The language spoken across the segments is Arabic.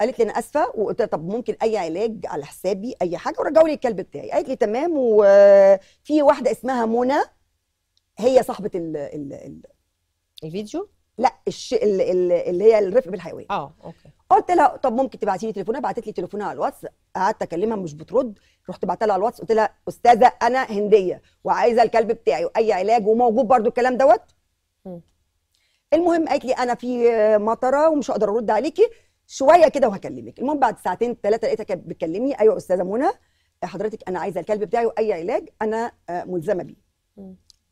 قالت لي انا اسفه وقلت لها طب ممكن اي علاج على حسابي اي حاجه ورجعوا لي الكلب بتاعي قالت لي تمام وفي واحده اسمها منى هي صاحبه ال ال ال الفيديو لا الش... اللي هي الرفق بالحيوان اه اوكي قلت لها طب ممكن تبعتي لي تليفونها بعتت لي تليفونها على الواتس قعدت اكلمها مش بترد رحت بعت لها على الواتس قلت لها استاذه انا هنديه وعايزه الكلب بتاعي واي علاج وموجود برده الكلام دوت المهم قالت لي انا في مطره ومش هقدر ارد عليكي شويه كده وهكلمك المهم بعد ساعتين ثلاثه لقيتها كانت بتكلمني ايوه استاذه منى آه، حضرتك انا عايزه الكلب بتاعي واي علاج انا آه، ملزمه بيه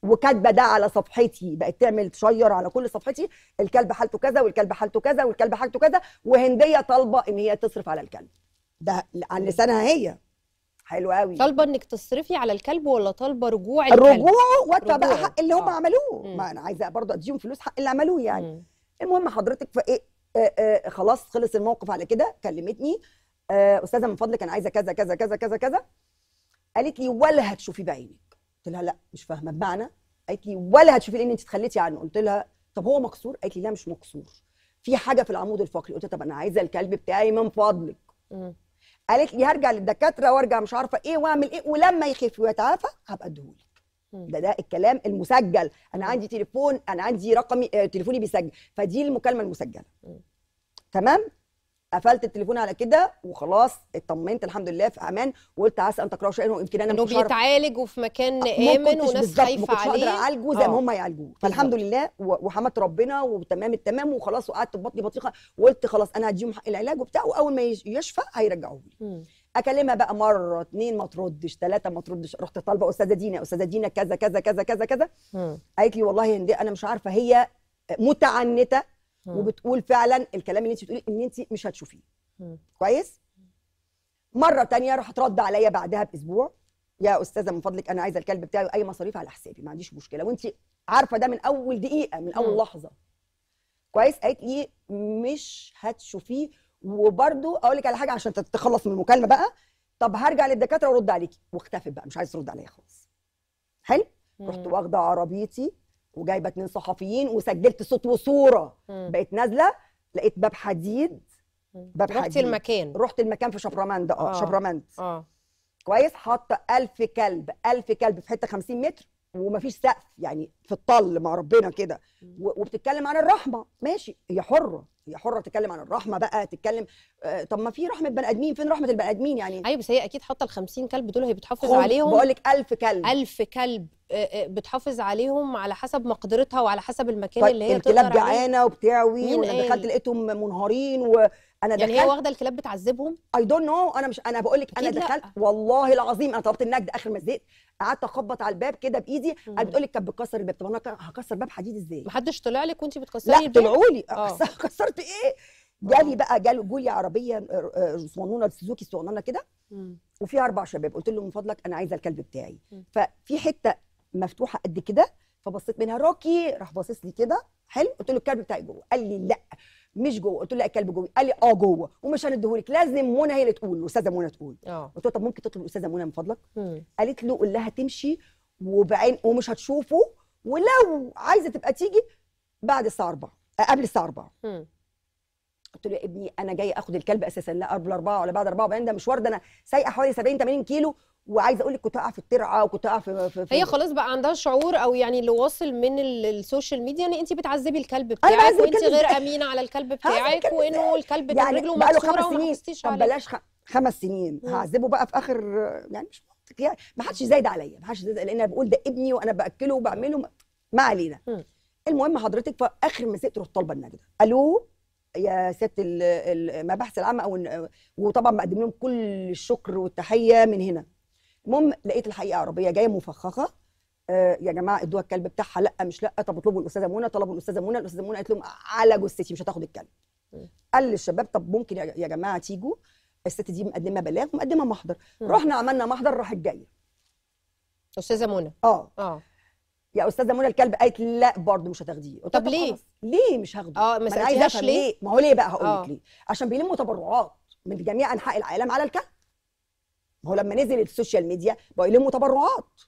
وكاتبه ده على صفحتي بقت تعمل تشير على كل صفحتي الكلب حالته كذا والكلب حالته كذا والكلب حالته كذا وهنديه طالبه ان هي تصرف على الكلب ده على لسانها هي حلو قوي طالبه انك تصرفي على الكلب ولا طالبه رجوع الكلب الرجوع وادفع بقى حق اللي هم آه. عملوه ما انا عايزه برضه اديهم فلوس حق اللي عملوه يعني مم. المهم حضرتك فايه آه، آه، خلاص خلص الموقف على كده كلمتني آه، استاذه من فضلك انا عايزه كذا كذا كذا كذا كذا قالت لي ولا هتشوفيه بعينك قلت لها لا مش فاهمه بمعنى قالت لي ولا هتشوفي لان انت اتخليتي عنه قلت لها طب هو مكسور قالت لي لا مش مكسور في حاجه في العمود الفقري قلت لها طب انا عايزه الكلب بتاعي من فضلك قالت لي هرجع للدكاتره وارجع مش عارفه ايه واعمل ايه ولما يخف ويتعافى هبقى اديهولك ده ده الكلام المسجل انا عندي تليفون انا عندي رقمي آه، تليفوني بيسجل فدي المكالمه المسجله تمام قفلت التليفون على كده وخلاص اطمنت الحمد لله في امان وقلت عسى ان تكرهوا شيئا يمكن انا مش انه بيتعالج وفي مكان آه، امن وناس خايفه عليه مش اعالجه زي آه. ما هم يعالجوه فالحمد لله وحمدت ربنا وتمام التمام وخلاص وقعدت في بطني بطيخه وقلت خلاص انا هديهم حق العلاج وبتاع واول ما يشفى هيرجعوه لي اكلمها بقى مره اتنين ما تردش ثلاثه ما تردش رحت طالبه استاذه دينا استاذه دينا كذا كذا كذا كذا كذا قالت لي والله يا هندي انا مش عارفه هي متعنته وبتقول فعلا الكلام اللي انت بتقوليه ان انت مش هتشوفيه كويس مره تانية راحت رد عليا بعدها باسبوع يا استاذه من فضلك انا عايزه الكلب بتاعي واي مصاريف على حسابي ما عنديش مشكله وانت عارفه ده من اول دقيقه من اول م. لحظه كويس قالت لي مش هتشوفيه وبرده اقول لك على حاجه عشان تتخلص من المكالمه بقى طب هرجع للدكاتره وارد عليكي واختفت بقى مش عايز ترد عليا خالص حلو رحت واخده عربيتي وجايبه اتنين صحفيين وسجلت صوت وصوره مم. بقيت نازله لقيت باب حديد باب رحت حديد. المكان رحت المكان في شبرماند اه, آه. اه كويس حاطه 1000 كلب 1000 كلب في حته 50 متر ومفيش سقف يعني في الطل مع ربنا كده وبتتكلم عن الرحمه ماشي هي حره هي حره تتكلم عن الرحمه بقى تتكلم آه طب ما في رحمه بني ادمين فين رحمه البني ادمين يعني ايوه بس هي اكيد حاطه ال 50 كلب دول هي بتحافظ عليهم بقول لك 1000 كلب 1000 كلب آه، آه، بتحافظ عليهم على حسب مقدرتها وعلى حسب المكان طيب، اللي هي الكلاب جعانه وبتعوي وانا دخلت لقيتهم منهارين وانا دخلت يعني هي واخده الكلاب بتعذبهم اي دونت نو انا مش انا بقول لك انا دخلت لا. والله العظيم انا طلبت النجد اخر ما زهقت قعدت اخبط على الباب كده بايدي قالت بتقول لك كانت بتكسر الباب طب انا هكسر باب حديد ازاي محدش طلع لك وانت بتكسري لا طلعوا لي آه. كسرت ايه جالي بقى جالي جولي عربيه آه، آه، صغنونه سوزوكي صغنونه كده وفيها اربع شباب قلت له من فضلك انا عايزه الكلب بتاعي ففي حته مفتوحه قد كده فبصيت منها روكي راح باصص لي كده حلو قلت له الكلب بتاعي جوه قال لي لا مش جوه قلت له لا الكلب جوه قال لي اه جوه ومش هنديهولك لازم منى هي اللي تقول الاستاذه منى تقول قلت له طب ممكن تطلب الاستاذه منى من فضلك م. قالت له قول لها تمشي وبعين ومش هتشوفه ولو عايزه تبقى تيجي بعد الساعه 4 آه، قبل الساعه 4 قلت له يا ابني انا جاي اخد الكلب اساسا لا قبل 4 ولا بعد 4 وبعدين ده مشوار ده انا سايقه حوالي 70 80 كيلو وعايزه اقول لك كنت في الترعه وكنت اقع في, في, في هي خلاص بقى عندها شعور او يعني اللي واصل من السوشيال ميديا ان انت بتعذبي الكلب بتاعك وانت غير امينه على الكلب بتاعك وانه الكلب يعني رجله مكسوره وما خمس سنين طب بلاش خمس سنين هعذبه بقى في اخر يعني مش مهم ما حدش زايد عليا ما حدش زايد لان انا بقول ده ابني وانا باكله وبعمله ما علينا المهم حضرتك فاخر ما سقت رحت طالبه النجده الو يا ست المباحث العامه او وطبعا بقدم لهم كل الشكر والتحيه من هنا المهم لقيت الحقيقه عربيه جايه مفخخه آه يا جماعه ادوها الكلب بتاعها لا مش لا طب اطلبوا الاستاذه منى طلبوا الاستاذه منى الاستاذه منى قالت لهم على جثتي مش هتاخد الكلب قال للشباب طب ممكن يا جماعه تيجوا الست دي مقدمه بلاغ ومقدمه محضر رحنا عملنا محضر راحت جايه استاذه منى اه اه يا استاذه منى الكلب قالت لا برضه مش هتاخديه طب, طب ليه خلص. ليه مش هاخده اه ما سالتيهاش ليه ما هو ليه بقى هقول لك آه. ليه عشان بيلموا تبرعات من جميع انحاء العالم على الكلب ما هو لما نزل السوشيال ميديا بقوا يلموا تبرعات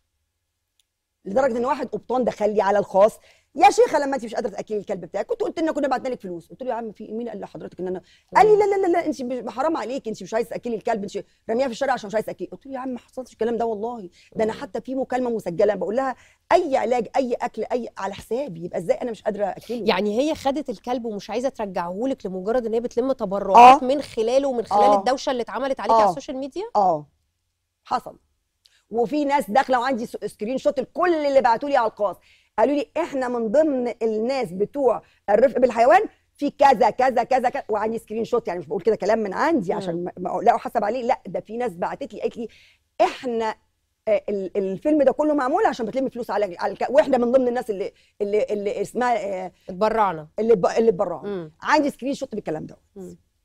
لدرجه ان واحد قبطان دخل لي على الخاص يا شيخه لما انت مش قادره تاكلي الكلب بتاعك كنت قلت لنا كنا بعتنا لك فلوس قلت له يا عم في مين قال لحضرتك ان انا قال لي لا لا لا, لا انت حرام عليك انت مش عايزه تاكلي الكلب انت رميها في الشارع عشان مش عايزه تاكلي قلت له يا عم ما حصلش الكلام ده والله ده انا حتى في مكالمه مسجله بقول لها اي علاج اي اكل اي على حسابي يبقى ازاي انا مش قادره اكله يعني هي خدت الكلب ومش عايزه ترجعه لك لمجرد ان هي بتلم تبرعات آه. من خلاله ومن خلال آه. الدوشه اللي اتعملت عليك آه. على السوشيال ميديا اه حصل وفي ناس داخله وعندي سكرين شوت لكل اللي بعتولي على القاص قالوا لي احنا من ضمن الناس بتوع الرفق بالحيوان في كذا كذا كذا كذا وعندي سكرين شوت يعني مش بقول كده كلام من عندي عشان لا احاسب عليه لا ده في ناس بعتت لي قالت لي احنا آه، الفيلم ده كله معمول عشان بتلم فلوس على واحنا من ضمن الناس اللي اللي, اللي اسمها آه، اتبرعنا اللي اللي اتبرعنا عندي سكرين شوت بالكلام ده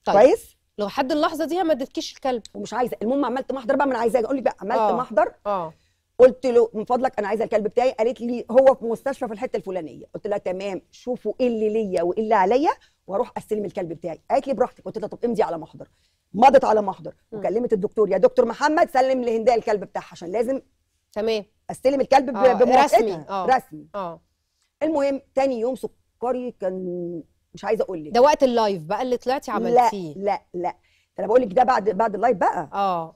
طيب. كويس لو حد اللحظه دي ما ادتكيش الكلب ومش عايزه المهم عملت محضر بقى ما انا عايزاه اقول لك بقى عملت آه. محضر اه قلت له من فضلك انا عايزه الكلب بتاعي قالت لي هو في مستشفى في الحته الفلانيه قلت لها تمام شوفوا ايه اللي ليا وايه اللي عليا واروح استلم الكلب بتاعي قالت لي براحتك قلت لها طب امضي على محضر مضت على محضر وكلمت الدكتور يا دكتور محمد سلم لهنداء الكلب بتاعها عشان لازم تمام استلم الكلب آه، رسمي رسمي آه. رسمي اه المهم تاني يوم سكري كان مش عايزه اقول لك ده وقت اللايف بقى اللي طلعتي عملتيه لا لا لا انا بقول لك ده بعد بعد اللايف بقى اه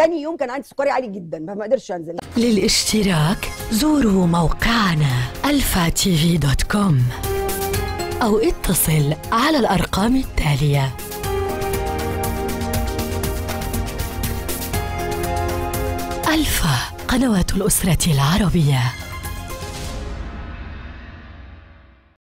تاني يوم كان عندي سكري عالي جدا فما قدرتش انزل للاشتراك زوروا موقعنا الفا تي في دوت كوم او اتصل على الارقام التاليه الفا قنوات الاسره العربيه